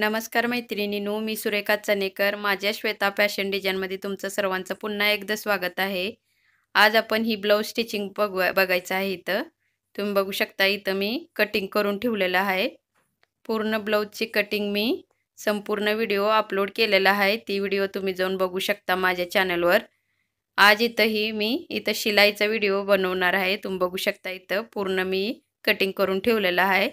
नमस्कार मैत्रिणीनो मी सुरेखा चनेकर माझ्या श्वेता फॅशन डिझाईनमध्ये तुमचं सर्वांचं पुन्हा एकदा स्वागत आहे आज आपण ही ब्लाऊज स्टिचिंग बघ बघायचं आहे इथं तुम्ही बघू शकता इथं मी कटिंग करून ठेवलेलं आहे पूर्ण ब्लाऊजची कटिंग मी संपूर्ण व्हिडिओ अपलोड केलेला आहे ती व्हिडिओ तुम्ही जाऊन बघू शकता माझ्या चॅनलवर आज इथंही मी इथं शिलाईचा व्हिडिओ बनवणार आहे तुम्ही बघू शकता इथं पूर्ण मी कटिंग करून ठेवलेला आहे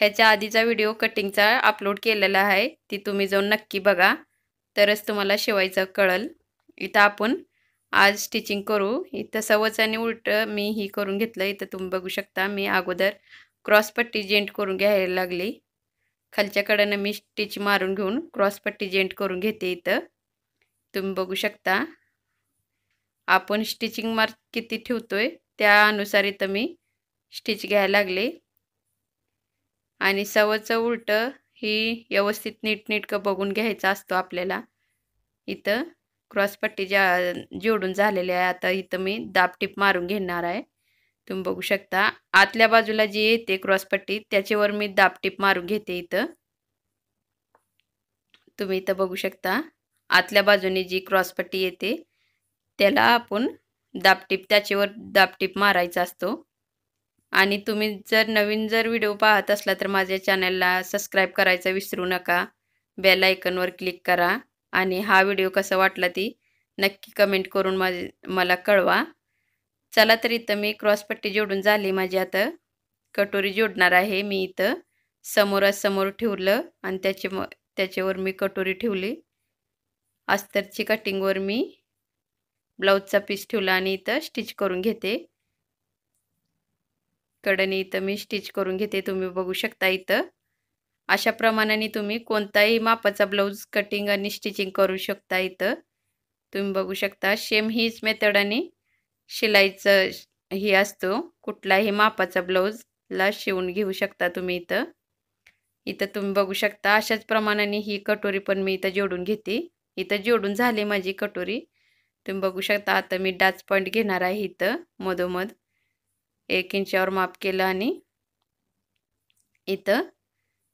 ह्याच्या आधीचा व्हिडिओ कटिंगचा अपलोड केलेला आहे ती तुम्ही जाऊन नक्की बघा तरच तुम्हाला शिवायचं कळल इथं आपण आज स्टिचिंग करू इथं सवच आणि उलट मी ही करून घेतलं इथं तुम्ही बघू शकता मी अगोदर क्रॉसपट्टी जेंट करून घ्यायला लागली खालच्याकडनं मी स्टिच मारून घेऊन क्रॉसपट्टी जेंट करून घेते इथं तुम्ही बघू शकता आपण स्टिचिंग मार्क किती ठेवतो आहे त्यानुसार इथं मी स्टिच घ्यायला लागले आणि सवचं उलटं ही व्यवस्थित नीटनीटकं बघून घ्यायचा असतो आपल्याला इथं क्रॉसपट्टी ज्या जोडून झालेली आहे आता इथं मी दाबटीप मारून घेणार आहे तुम्ही बघू शकता आतल्या बाजूला जी येते क्रॉसपट्टी त्याच्यावर मी दाबटीप मारून घेते इथं तुम्ही इथं बघू शकता आतल्या बाजूने जी क्रॉसपट्टी येते त्याला आपण दाबटीप त्याच्यावर दाबटीप मारायचा असतो आणि तुम्ही जर नवीन जर व्हिडिओ पाहत असला तर माझ्या चॅनलला सबस्क्राईब करायचं विसरू नका बेल आयकनवर क्लिक करा आणि हा व्हिडिओ कसा वाटला ती नक्की कमेंट करून माझे मला कळवा चला तर इथं मी क्रॉसपट्टी जोडून झाली माझी आता कटोरी जोडणार आहे मी इथं समोरासमोर ठेवलं आणि त्याचे म त्याच्यावर मी कटोरी ठेवली अस्तरची कटिंगवर मी ब्लाऊजचा पीस ठेवला आणि इथं स्टिच करून घेते कडनी इथं मी स्टिच करून घेते तुम्ही बघू शकता इथं अशा प्रमाणाने तुम्ही कोणताही मापाचा ब्लाऊज कटिंग आणि स्टिचिंग करू शकता इथं तुम्ही बघू शकता सेम हीच आणि शिलाईचं ही असतो कुठलाही मापाचा ब्लाऊजला शिवून घेऊ शकता तुम्ही इथं इथं तुम्ही बघू शकता अशाच प्रमाणाने ही कटोरी पण मी इथं जोडून घेते इथं जोडून झाली माझी कटोरी तुम्ही बघू शकता आता मी डाच पॉईंट घेणार आहे इथं मधोमध एक इंचावर माप केलं आणि इथं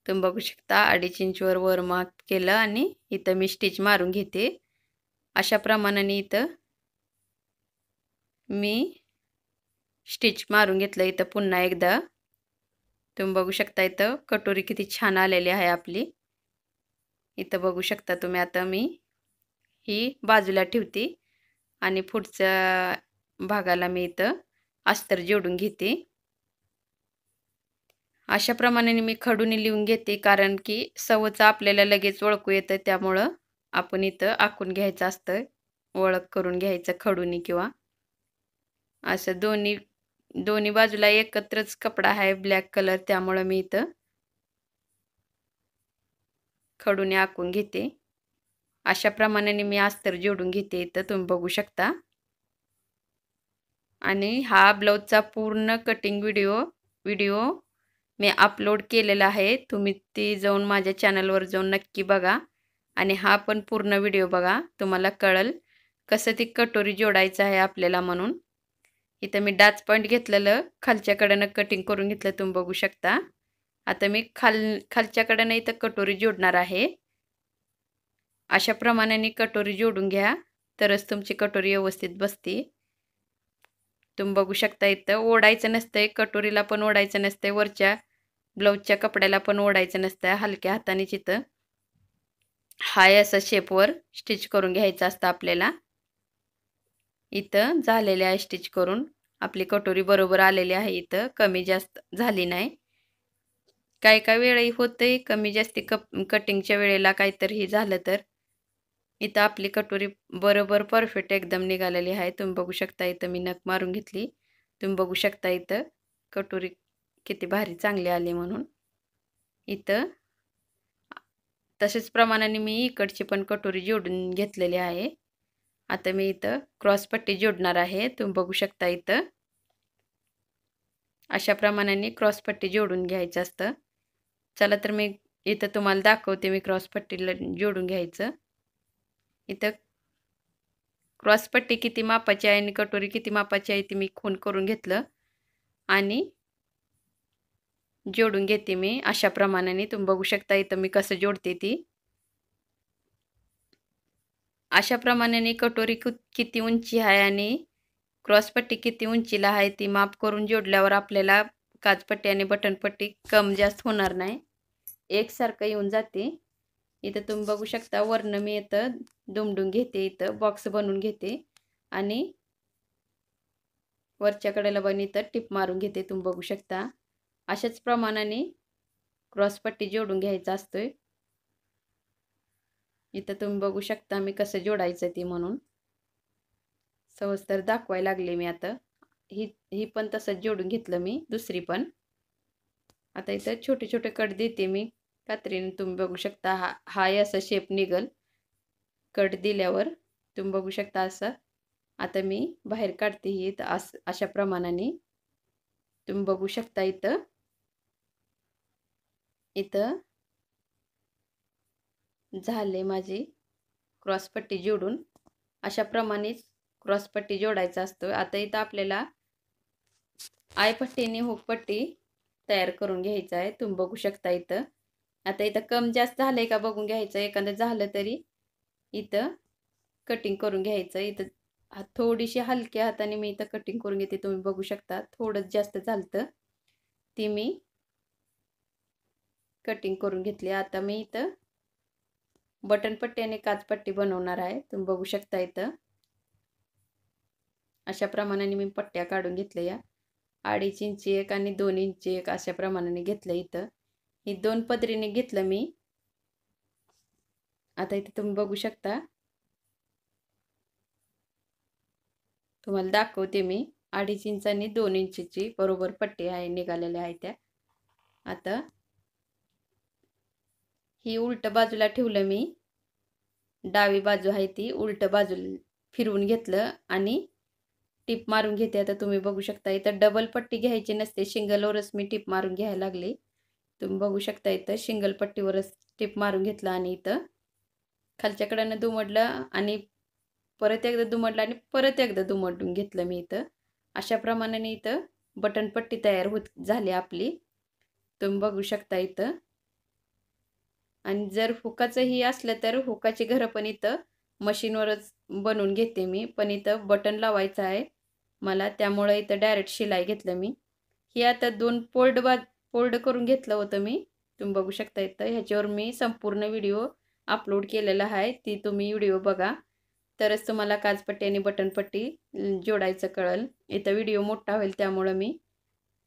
तुम्ही बघू शकता अडीच इंचवर वर माप केलं आणि इथं मी स्टिच मारून घेते अशा प्रमाणाने इथं मी स्टिच मारून घेतलं इथं पुन्हा एकदा तुम्ही बघू शकता इथं कटोरी किती छान आलेली आहे आपली इथं बघू शकता तुम्ही आता मी ही बाजूला ठेवते आणि पुढच्या भागाला मी इथं अस्तर जोडून घेते अशा प्रमाणे मी खडूने लिहून घेते कारण की सवचं आपल्याला लगेच ओळखू येतं त्यामुळं आपण इथं आखून घ्यायचं असतं ओळख करून घ्यायचं खडूने किंवा असं दोन्ही दोन्ही बाजूला एकत्रच कपडा आहे ब्लॅक कलर त्यामुळं मी इथं खडूने आखून घेते अशा प्रमाणाने मी अस्तर जोडून घेते इथं तुम्ही बघू शकता आणि हा ब्लाऊजचा पूर्ण कटिंग व्हिडिओ व्हिडिओ मी अपलोड केलेला आहे तुम्ही ती जाऊन माझ्या चॅनलवर जाऊन नक्की बघा आणि हा पण पूर्ण व्हिडिओ बघा तुम्हाला कळल कसं ती कटोरी जोडायचं आहे आपल्याला म्हणून इथं मी डाच पॉईंट घेतलेलं खालच्याकडनं कटिंग करून घेतलं तुम्ही बघू शकता आता मी खाल खालच्याकडनं इथं कटोरी जोडणार आहे अशा प्रमाणाने कटोरी जोडून घ्या तरच तुमची कटोरी व्यवस्थित बसते तुम्ही बघू शकता इथं ओढायचं नसतंय कटोरीला पण ओढायचं नसतंय वरच्या ब्लाऊजच्या कपड्याला पण ओढायचं नसतंय हलक्या हाताने इथं हाय असं शेपवर स्टिच करून घ्यायचं असतं आपल्याला इथं झालेले आहे स्टिच करून आपली कटोरी बरोबर आलेली आहे इथं कमी जास्त झाली नाही काय काय वेळही होतंय कमी जास्ती कप कटिंगच्या वेळेला काहीतरी झालं तर इथं आपली कटोरी बरोबर परफेक्ट एकदम निघालेली आहे तुम्ही बघू शकता इथं मी नख मारून घेतली तुम्ही बघू शकता इथं कटोरी किती भारी चांगली आली म्हणून इथं तसेच प्रमाणाने मी इकडची पण कटोरी जोडून घेतलेली आहे आता मी इथं क्रॉसपट्टी जोडणार आहे तुम्ही बघू शकता इथं अशा प्रमाणाने क्रॉसपट्टी जोडून घ्यायचं असतं चला तर मी इथं तुम्हाला दाखवते मी क्रॉसपट्टीला जोडून घ्यायचं इथं क्रॉसपट्टी किती मापाची आहे आणि कटोरी किती मापाची आहे ती मी खून करून घेतलं आणि जोडून घेते मी अशा प्रमाणाने तुम्ही बघू शकता इथं मी कसं जोडते ती अशा प्रमाणाने कटोरी किती उंची आहे आणि क्रॉसपट्टी किती उंचीला आहे ती माप करून जोडल्यावर आपल्याला काजपट्टी आणि बटनपट्टी कम जास्त होणार नाही एकसारखं येऊन जाते इथं तुम्ही बघू शकता वरनं मी इथं दुमडून घेते इथं बॉक्स बनवून घेते आणि वरच्या कडेला बन इथं टिप मारून घेते तुम्ही बघू शकता अशाच प्रमाणाने क्रॉसपट्टी जोडून घ्यायचा असतोय इथं तुम्ही बघू शकता मी कसं जोडायचं ते म्हणून सहजतर दाखवायला लागले मी आता ही ही पण तसंच जोडून घेतलं मी दुसरी पण आता इथं छोटे छोटे कट देते मी कात्रीने तुम्ही बघू शकता हा हाय असा शेप निघल कट दिल्यावर तुम्ही बघू शकता असं आता मी बाहेर काढते ही तर अस अशा प्रमाणाने तुम्ही बघू शकता इथं इथं झाले माझी क्रॉसपट्टी जोडून अशा अशाप्रमाणेच क्रॉसपट्टी जोडायचा असतो आता इथं आपल्याला आयपट्टीने हुकपट्टी तयार करून घ्यायचं आहे तुम्ही बघू शकता इथं आता इथं कम जास्त झालं आहे का बघून घ्यायचं एखादं झालं तरी इथं कटिंग करून घ्यायचं इथं थोडीशी हलक्या हाताने मी इथं कटिंग करून घेते तुम्ही बघू शकता थोडं जास्त झालं ती मी कटिंग करून घेतली आता मी इथं बटनपट्टी आणि काचपट्टी बनवणार आहे तुम्ही बघू शकता इथं अशा प्रमाणाने मी पट्ट्या काढून घेतल्या या अडीच इंची एक आणि दोन इंची एक अशा प्रमाणाने घेतलं इथं ही दोन पदरीने घेतलं मी आता इथे तुम्ही बघू शकता तुम्हाला दाखवते मी अडीच आणि दोन इंचची बरोबर पट्टी आहे निघालेल्या आहे त्या आता ही उलट बाजूला ठेवलं मी डावी बाजू आहे ती उलट बाजूला फिरवून घेतलं आणि टिप मारून घेते आता तुम्ही बघू शकता इथं डबल पट्टी घ्यायची नसते शिंगलवरच मी टिप मारून घ्यायला लागली तुम्ही बघू शकता इथं शिंगल पट्टीवरच टिप मारून घेतला आणि इथं खालच्याकडनं दुमडलं आणि परत एकदा दुमडलं आणि परत एकदा दुमडून घेतलं मी इथं अशा प्रमाणाने इथं बटन पट्टी तयार होत झाली आपली तुम्ही बघू शकता इथं आणि जर ही असलं तर हुकाची घरं पण इथं मशीनवरच बनवून घेते मी पण इथं बटन लावायचं आहे मला त्यामुळं इथं डायरेक्ट शिलाई घेतलं मी ही आता दोन पोल्ड बा फोल्ड करून घेतलं होतं मी तुम्ही बघू शकता इथं ह्याच्यावर मी संपूर्ण व्हिडिओ अपलोड केलेला आहे ती तुम्ही व्हिडिओ बघा तरच तुम्हाला काजपट्टी आणि बटनपट्टी जोडायचं कळल इथं व्हिडिओ मोठा होईल त्यामुळं मी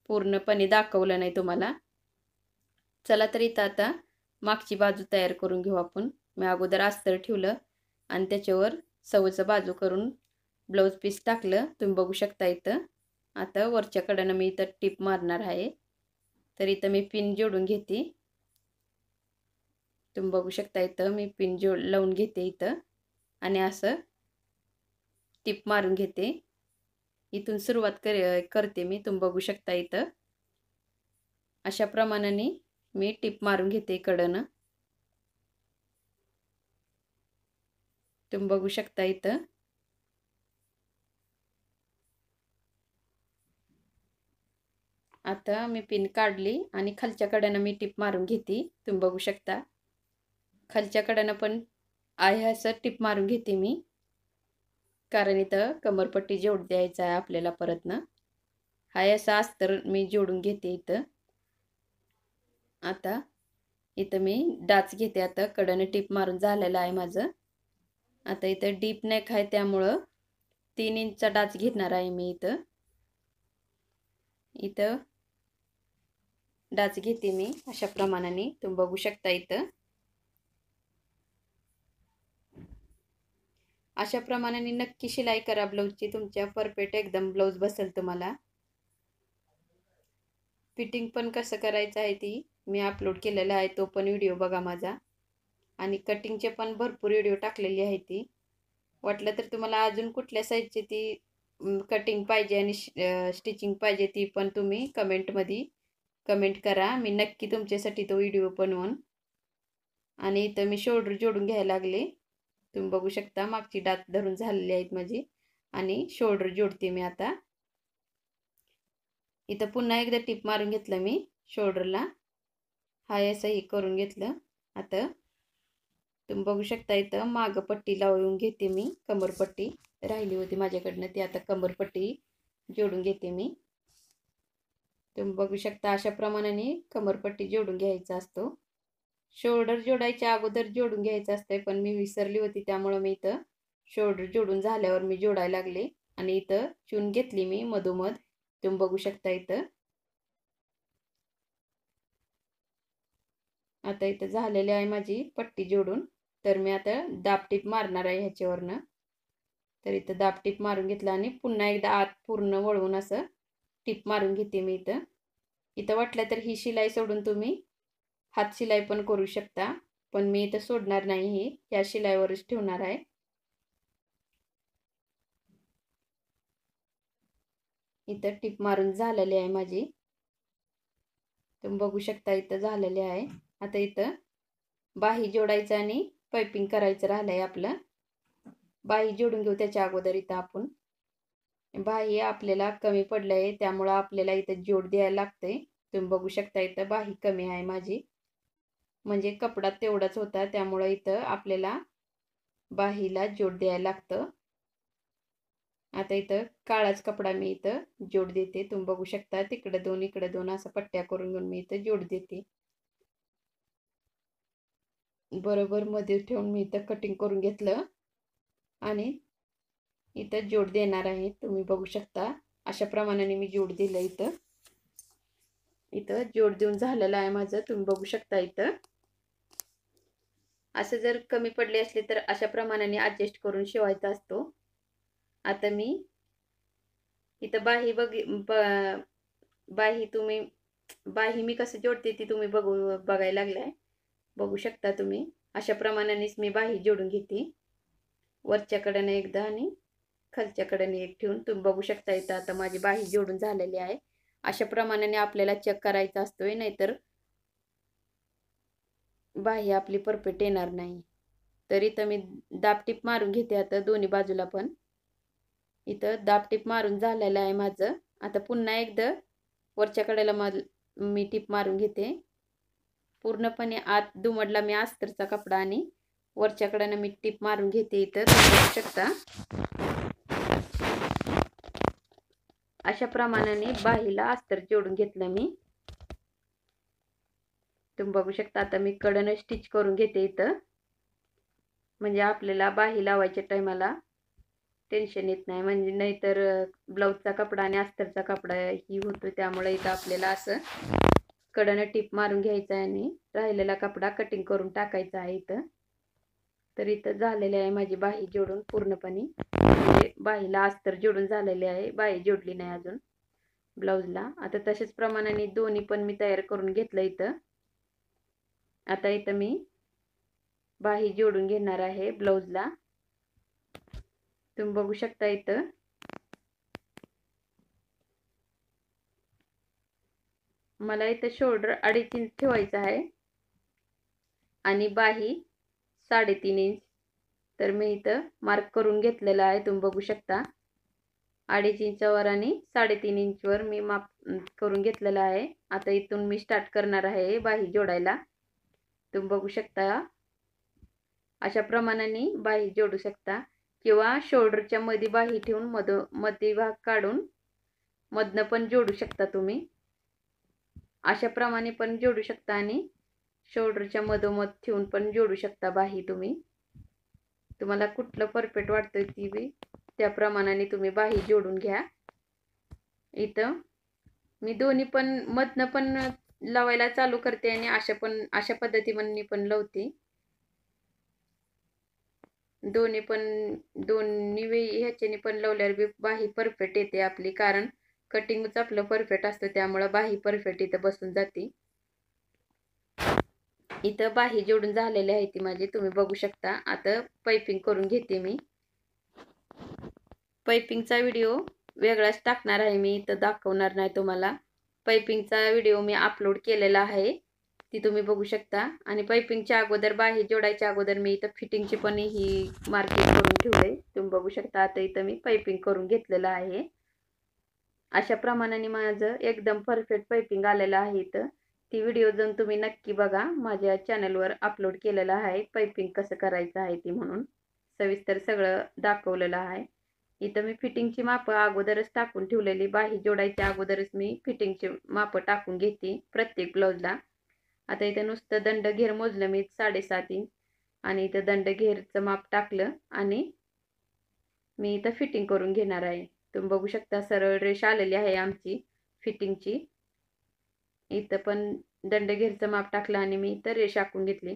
पूर्णपणे दाखवलं नाही तुम्हाला चला तर इथं आता मागची बाजू तयार करून घेऊ आपण मी अगोदर अस्तर ठेवलं आणि त्याच्यावर सवचं बाजू करून ब्लाऊज पीस टाकलं तुम्ही बघू शकता इथं आता वरच्याकडनं मी इथं टीप मारणार आहे तर इथं मी पिन जोडून घेते तुम्ही बघू शकता इथं मी पिन जोड लावून घेते इथं आणि असं टिप मारून घेते इथून सुरुवात कर करते मी तुम्ही बघू शकता इथं अशा प्रमाणाने मी टिप मारून घेते इकडनं तुम्ही बघू शकता इथं आता मी पिन काढली आणि खालच्या कड्यानं मी टिप मारून घेते तुम्ही बघू शकता खालच्या कड्यानं पण आहे असं टिप मारून घेते मी कारण इथं कमरपट्टी जोड द्यायचा आहे आपल्याला परतनं हाय असं तर मी जोडून घेते इथं आता इथं मी डाच घेते आता कडनं टीप मारून झालेलं आहे माझं आता इथं डीप नेक आहे त्यामुळं तीन इंचचा डाच घेणार आहे मी इथं इथं डाच घेते मी अशा प्रमाणाने तुम्ही बघू शकता इथं अशा प्रमाणाने नक्की शिलाई करा ब्लाऊजची तुमच्या परफेक्ट एकदम ब्लाऊज बसेल तुम्हाला फिटिंग पण कसं करायचं आहे ती मी अपलोड केलेला आहे तो पण व्हिडिओ बघा माझा आणि कटिंगचे पण भरपूर व्हिडिओ टाकलेली आहे ती वाटलं तर तुम्हाला अजून कुठल्या साईजची ती कटिंग पाहिजे आणि स्टिचिंग पाहिजे ती पण तुम्ही कमेंटमध्ये कमेंट करा मी नक्की तुमच्यासाठी तो व्हिडिओ बनवून आणि इथं मी शोल्डर जोडून घ्यायला लागले तुम्ही बघू शकता मागची दात धरून झालेली आहेत माझी आणि शोल्डर जोडते मी आता इथं पुन्हा एकदा टिप मारून घेतलं मी शोल्डरला हाय असं हे करून घेतलं आता तुम्ही बघू शकता इथं माग पट्टी लावून घेते मी कमरपट्टी राहिली होती माझ्याकडनं ती आता कमरपट्टी जोडून घेते मी तुम्ही बघू शकता अशा प्रमाणाने कमरपट्टी जोडून घ्यायचा असतो शोल्डर जोडायच्या अगोदर जोडून घ्यायचं असतंय पण मी विसरली होती त्यामुळं मी इथं शोल्डर जोडून झाल्यावर मी जोडायला लागले आणि इथं चून घेतली मी मधोमध तुम्ही बघू शकता इथं आता इथं झालेली आहे माझी पट्टी जोडून तर मी आता दापटीप मारणार आहे ह्याच्यावरनं तर इथं दापटीप मारून घेतलं आणि पुन्हा एकदा आत पूर्ण वळवून असं टिप मारून घेते मी इथं इथं वाटलं तर ही शिलाई सोडून तुम्ही हात शिलाई पण करू शकता पण मी इथं सोडणार नाही ही या शिलाईवरच ठेवणार आहे इथं टिप मारून झालेली आहे माझी तुम्ही बघू शकता इथं झालेली आहे आता इथं बाही जोडायचं आणि पायपिंग करायचं राहिलंय आहे आपलं बाही जोडून घेऊ त्याच्या अगोदर इथं आपण बाही आपल्याला कमी पडलं आहे त्यामुळं आपल्याला इथं जोड द्यायला लागतंय तुम्ही बघू शकता इथं बाही कमी आहे माझी म्हणजे कपडा तेवढाच होता त्यामुळं इथं आपल्याला बाहीला जोड द्यायला लागतं आता इथं काळाच कपडा मी इथं जोड देते तुम्ही बघू शकता तिकडं दोन इकडं दोन असं पट्ट्या करून घेऊन मी इथं जोड देते बरोबर मध्ये ठेवून मी इथं कटिंग करून घेतलं आणि इथं जोड देणार आहे तुम्ही बघू शकता अशा प्रमाणाने मी जोड दिलं इथं इथं जोड देऊन झालेलं आहे माझं तुम्ही बघू शकता इथं असं जर कमी पडले असले तर अशा प्रमाणाने ॲडजस्ट करून शिवायचा असतो आता मी इथं बाही बघी बाही तुम्ही बाही मी कसं जोडते ती तुम्ही बघू बघायला लागलाय बघू शकता तुम्ही अशा प्रमाणानेच मी बाही जोडून घेते वरच्याकडनं एकदा आणि खालच्याकडे नीट ठेवून तुम्ही बघू शकता इथं आता माझी बाही जोडून झालेली आहे अशा प्रमाणाने आपल्याला चेक करायचा असतोय नाहीतर बाही आपली परफेक्ट येणार नाही तर इथं मी दापटीप मारून घेते आता दोन्ही बाजूला पण इथं दाबटीप मारून झालेलं आहे माझं आता पुन्हा एकदा वरच्या कडेला मी टीप मारून घेते पूर्णपणे आत दुमडला मी अस्तरचा कपडा आणि वरच्या मी टीप मारून घेते इथं शकता अशा प्रमाणाने बाहीला अस्तर जोडून घेतलं मी तुम्ही बघू शकता आता मी कडनं स्टिच करून घेते इथं म्हणजे आपल्याला बाही लावायच्या टायमाला टेन्शन येत नाही म्हणजे नाहीतर ब्लाऊजचा कपडा आणि अस्तरचा कपडा ही होतो त्यामुळे इथं आपल्याला असं कडनं टीप मारून घ्यायचं आहे आणि राहिलेला कपडा कटिंग करून टाकायचा आहे इथं तर इथं झालेली आहे माझी बाही जोडून पूर्णपणे म्हणजे बाहीला अस्तर जोडून झालेली आहे बाही जोडली नाही अजून ब्लाऊजला आता तशाच प्रमाणाने दोन्ही पण मी तयार करून घेतलं इथं आता इथं मी बाही जोडून घेणार आहे ब्लाऊजला तुम्ही बघू शकता इथं मला इथं शोल्डर अडीच इंच ठेवायचं आहे आणि बाही साडेतीन इंच तर मी इथं मार्क करून घेतलेला आहे तुम्ही बघू शकता अडीच इंचावर आणि साडेतीन इंचवर मी माप करून घेतलेला आहे आता इथून मी स्टार्ट करणार आहे बाही जोडायला तुम्ही बघू शकता अशा प्रमाणाने बाही जोडू शकता किंवा शोल्डरच्या मध्ये बाही ठेवून मध मध्ये भाग काढून मधनं पण जोडू शकता तुम्ही अशा प्रमाणे पण जोडू शकता आणि शोल्डरच्या मधोमध ठेवून पण जोडू शकता बाही तुम्ही तुम्हाला कुठलं परफेक्ट वाटतं ती बी त्या प्रमाणाने तुम्ही बाही जोडून घ्या इथं मी दोन्ही पण मधनं पण लावायला चालू करते आणि अशा पण अशा पद्धतीने पण लावते दोन्ही पण दोन्ही वेळी ह्याच्याने पण लावल्यावर बी बाही परफेक्ट येते आपली कारण कटिंगच आपलं परफेक्ट असतं त्यामुळं बाही परफेक्ट इथं बसून जाते इथं बाही जोडून झालेली आहे ती माझी तुम्ही बघू शकता आता पैपिंग करून घेते मी पैपिंगचा व्हिडिओ वेगळाच टाकणार आहे मी इथं दाखवणार नाही तुम्हाला पैपिंगचा व्हिडिओ मी अपलोड केलेला आहे ती तुम्ही बघू शकता आणि पैपिंगच्या अगोदर बाही जोडायच्या अगोदर मी इथं फिटिंगची पण ही मार्किंग करून ठेवले तुम्ही बघू शकता आता इथं मी पैपिंग करून घेतलेलं आहे अशा प्रमाणाने माझं एकदम परफेक्ट पैपिंग आलेलं आहे इथं ती व्हिडिओ जाऊन तुम्ही नक्की बघा माझ्या चॅनलवर अपलोड केलेला आहे पायपिंग कसं करायचं आहे ती म्हणून सविस्तर सगळं दाखवलेलं आहे इथं मी फिटिंगची माप अगोदरच टाकून ठेवलेली बाही जोडायच्या अगोदरच मी फिटिंगची माप टाकून घेते प्रत्येक ब्लाऊजला आता इथं नुसतं दंड घेर मोजलं मी साडेसात इंच आणि इथं दंड घेरचं माप टाकलं आणि मी इथं फिटिंग करून घेणार आहे तुम्ही बघू शकता सरळ रेष आलेली आहे आमची फिटिंगची इथं पण घेरचं माप टाकलं आणि मी इथं रेष आखून घेतली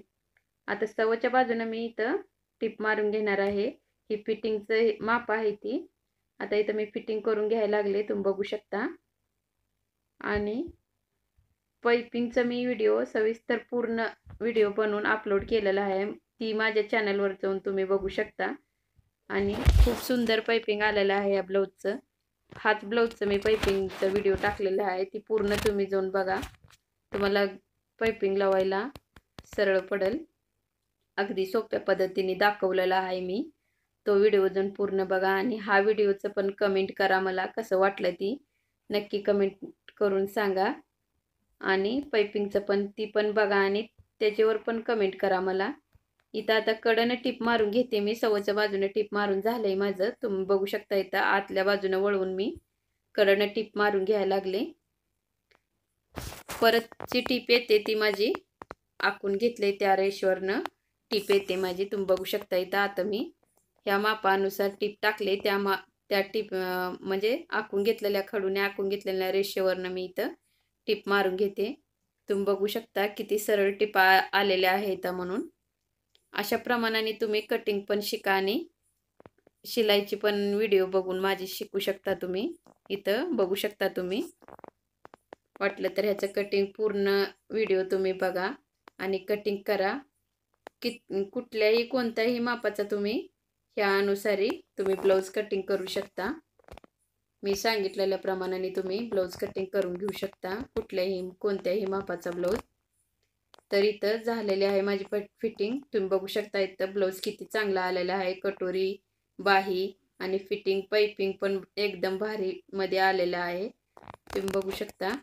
आता सवच्या बाजूनं मी इथं टिप मारून घेणार आहे ही फिटिंगचं माप आहे ती आता इथं मी फिटिंग करून घ्यायला लागले तुम्ही बघू शकता आणि पायपिंगचा मी व्हिडिओ सविस्तर पूर्ण व्हिडिओ बनवून अपलोड केलेला आहे ती माझ्या चॅनलवर जाऊन तुम्ही बघू शकता आणि खूप सुंदर पायपिंग आलेलं आहे या ब्लाऊजचं हाच ब्लाऊजचं मी पायपिंगचा व्हिडिओ टाकलेला आहे ती पूर्ण तुम्ही जाऊन बघा तुम्हाला पायपिंग लावायला सरळ पडेल अगदी सोप्या पद्धतीने दाखवलेला आहे मी तो व्हिडिओ जाऊन पूर्ण बघा आणि हा व्हिडिओचं पण कमेंट करा मला कसं वाटलं ती नक्की कमेंट करून सांगा आणि पायपिंगचं पण ती पण बघा आणि त्याच्यावर पण कमेंट करा मला इथं आता कडनं टीप मारून घेते मी सवच्या बाजूने टिप मारून झालंय माझं तुम्ही बघू शकता इथं आतल्या बाजूनं वळवून मी कडनं टीप मारून घ्यायला लागले परत जी टीप येते ती माझी आखून घेतले त्या रेषेवरनं टीप येते माझी तुम्ही बघू शकता इथं आता मी ह्या मापानुसार टीप टाकले त्या मा त्या टीप म्हणजे आखून घेतलेल्या खडूने आखून घेतलेल्या रेषेवरनं मी इथं टीप मारून घेते तुम्ही बघू शकता किती सरळ टिपा आलेल्या आहेत म्हणून अशा प्रमाणाने तुम्ही कटिंग पण शिका आणि शिलाईची पण व्हिडिओ बघून माझी शिकू शकता तुम्ही इथं बघू शकता तुम्ही वाटलं तर ह्याचं कटिंग पूर्ण व्हिडिओ तुम्ही बघा आणि कटिंग करा कि कुठल्याही कोणत्याही मापाचा तुम्ही ह्या अनुसारी तुम्ही ब्लाऊज कटिंग करू शकता मी सांगितलेल्या प्रमाणाने तुम्ही ब्लाऊज कटिंग करून घेऊ शकता कुठल्याही कोणत्याही मापाचा ब्लाऊज तर इथं झालेली आहे माझी पट फिटिंग तुम्ही बघू शकता इथं ब्लाऊज किती चांगला आलेला आहे कटोरी बाही आणि फिटिंग पायपिंग पण एकदम भारीमध्ये आलेलं आहे तुम्ही बघू शकता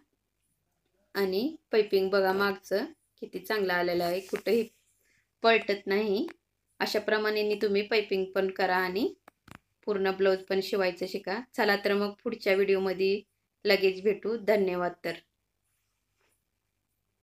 आणि पायपिंग बघा मागचं किती चांगलं आलेलं आहे कुठंही पलटत नाही अशा प्रमाणे तुम्ही पायपिंग पण करा आणि पूर्ण ब्लाऊज पण शिवायचं शिका चला तर मग पुढच्या व्हिडिओमध्ये लगेच भेटू धन्यवाद तर